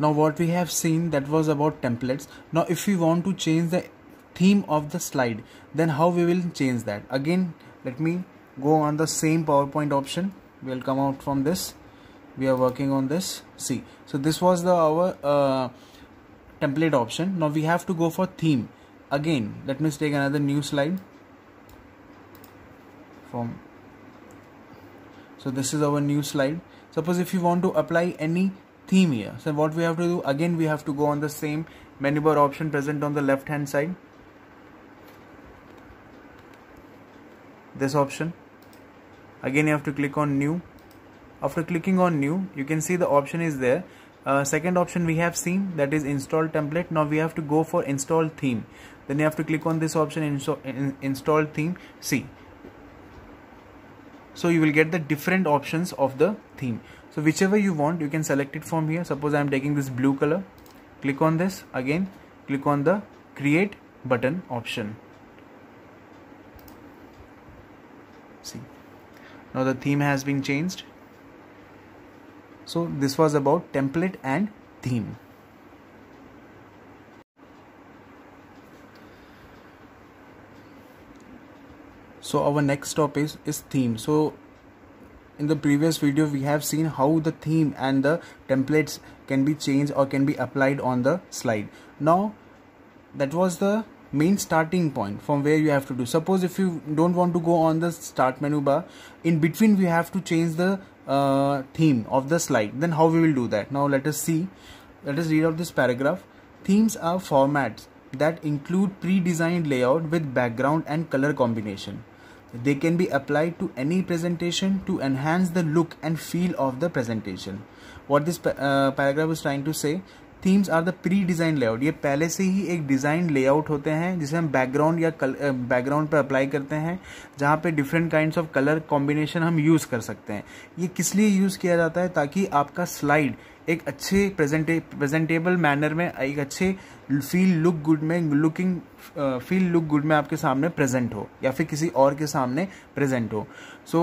now what we have seen that was about templates now if we want to change the theme of the slide then how we will change that again let me go on the same PowerPoint option we'll come out from this we are working on this see so this was the our uh, template option now we have to go for theme again let me take another new slide from so this is our new slide suppose if you want to apply any theme here so what we have to do again we have to go on the same menu bar option present on the left hand side this option again you have to click on new after clicking on new you can see the option is there uh, second option we have seen that is install template now we have to go for install theme then you have to click on this option install, in, install theme see so you will get the different options of the theme so whichever you want you can select it from here suppose i am taking this blue color click on this again click on the create button option see now the theme has been changed so this was about template and theme so our next stop is is theme so in the previous video we have seen how the theme and the templates can be changed or can be applied on the slide now that was the main starting point from where you have to do suppose if you don't want to go on the start menu bar in between we have to change the uh, theme of the slide then how we will do that now let us see let us read out this paragraph themes are formats that include pre-designed layout with background and color combination They can be applied to any presentation to enhance the look and feel of the presentation. What this uh, paragraph is trying to say themes are the pre design layout ये पहले से ही एक design layout होते हैं जिसे हम background या background पर अप्लाई करते हैं जहाँ पे different kind of colour combination हम यूज़ कर सकते हैं ये किस लिए यूज़ किया जाता है ताकि आपका स्लाइड एक अच्छे प्रेजेंटे प्रेजेंटेबल मैनर में एक अच्छे फील लुक गुड में लुकिंग फील लुक गुड में आपके सामने प्रेजेंट हो या फिर किसी और के सामने प्रेजेंट हो so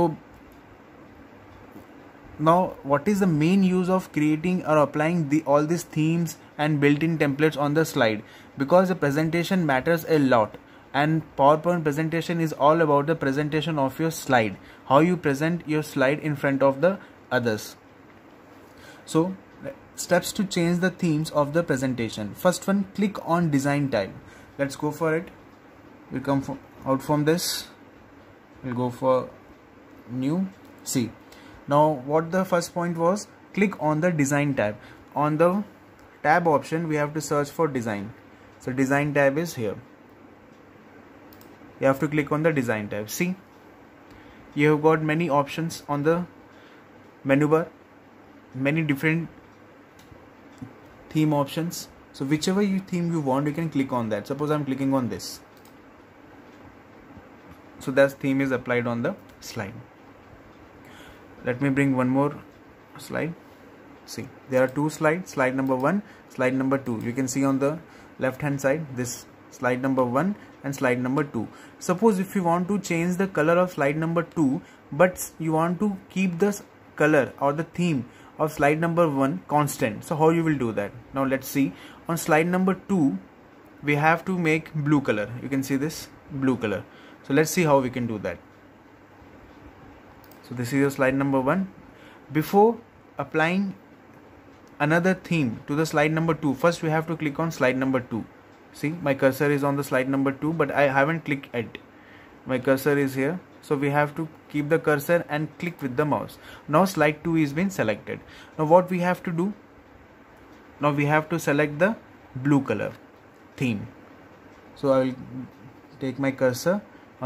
now what is the main use of creating और applying the all this themes and built in templates on the slide because the presentation matters a lot and PowerPoint presentation is all about the presentation of your slide how you present your slide in front of the others so steps to change the themes of the presentation first one click on design tab. let's go for it we come out from this we'll go for new see now what the first point was click on the design tab on the tab option we have to search for design so design tab is here you have to click on the design tab see you have got many options on the menu bar many different theme options so whichever you theme you want you can click on that suppose I'm clicking on this so that theme is applied on the slide let me bring one more slide see there are two slides slide number one slide number two you can see on the left hand side this slide number one and slide number two suppose if you want to change the color of slide number two but you want to keep this color or the theme of slide number 1 constant so how you will do that now let's see on slide number 2 we have to make blue color you can see this blue color so let's see how we can do that so this is your slide number 1 before applying another theme to the slide number two, first we have to click on slide number 2 see my cursor is on the slide number 2 but I haven't clicked it my cursor is here so we have to keep the cursor and click with the mouse now slide 2 is been selected now what we have to do now we have to select the blue color theme so I will take my cursor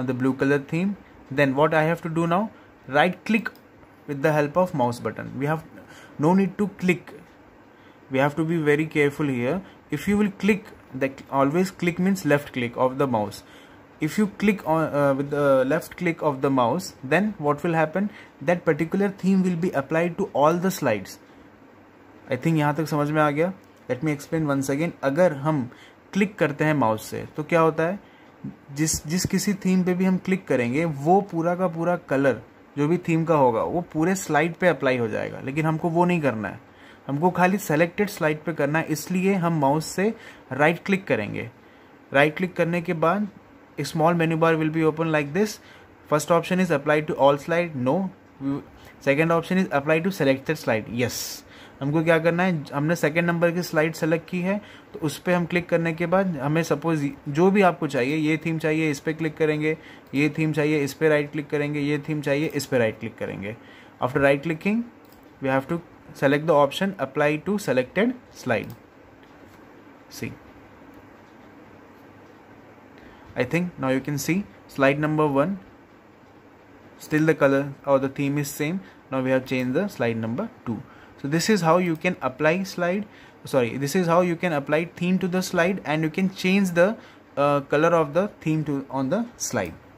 on the blue color theme then what I have to do now right click with the help of mouse button we have no need to click we have to be very careful here if you will click the always click means left click of the mouse if you click on uh, with the left click of the mouse then what will happen that particular theme will be applied to all the slides I think यहाँ तक समझ में आ गया let me explain once again अगर हम click करते हैं माउस से तो क्या होता है जिस जिस किसी थीम पे भी हम क्लिक करेंगे वो पूरा का पूरा कलर जो भी थीम का होगा वो पूरे स्लाइड पे अप्लाई हो जाएगा लेकिन हमको वो नहीं करना है हमको खाली सेलेक्टेड स्लाइड पे करना है इसलिए हम माउस से राइट right क्लिक करेंगे राइट right क्लिक करने के बाद a small menu bar will be open like this first option is apply to all slide no second option is apply to selected slide yes हमको क्या करना है हमने second number की स्लाइड सेलेक्ट की है तो उस पर हम क्लिक करने के बाद हमें सपोज जो भी आपको चाहिए ये थीम चाहिए इस पर क्लिक करेंगे ये थीम चाहिए इस पर राइट क्लिक करेंगे ये थीम चाहिए इस पर राइट क्लिक करेंगे after right clicking we have to select the option apply to selected slide see I think now you can see slide number one still the color or the theme is same now we have changed the slide number two so this is how you can apply slide sorry this is how you can apply theme to the slide and you can change the uh, color of the theme to on the slide